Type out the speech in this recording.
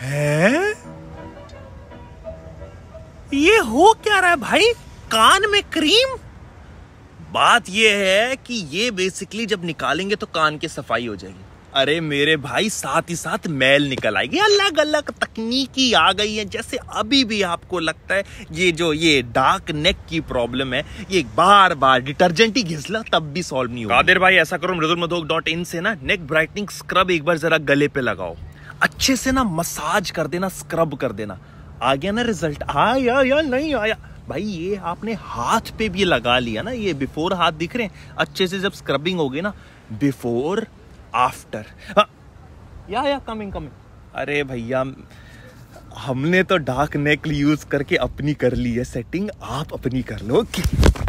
है ये हो क्या रहा है भाई कान में क्रीम बात यह है कि ये बेसिकली जब निकालेंगे तो कान की सफाई हो जाएगी अरे मेरे भाई साथ ही साथ मैल निकल आएगी अलग अलग तकनीकी आ गई है जैसे अभी भी आपको लगता है ये जो ये डार्क नेक की प्रॉब्लम है ये बार बार डिटर्जेंट ही घिसला तब भी सॉल्व नहीं होगा कादिर भाई ऐसा करो मृदुल मधोक डॉट इन से ना नेक ब्राइटनिंग स्क्रब एक बार जरा गले पे लगाओ अच्छे से ना मसाज कर देना स्क्रब कर देना आ गया ना रिजल्ट आया या नहीं आया भाई ये आपने हाथ पे भी लगा लिया ना ये बिफोर हाथ दिख रहे हैं अच्छे से जब स्क्रबिंग होगी ना बिफोर आफ्टर या या कमिंग कमिंग अरे भैया हमने तो डार्क नेकल यूज करके अपनी कर ली है सेटिंग आप अपनी कर लो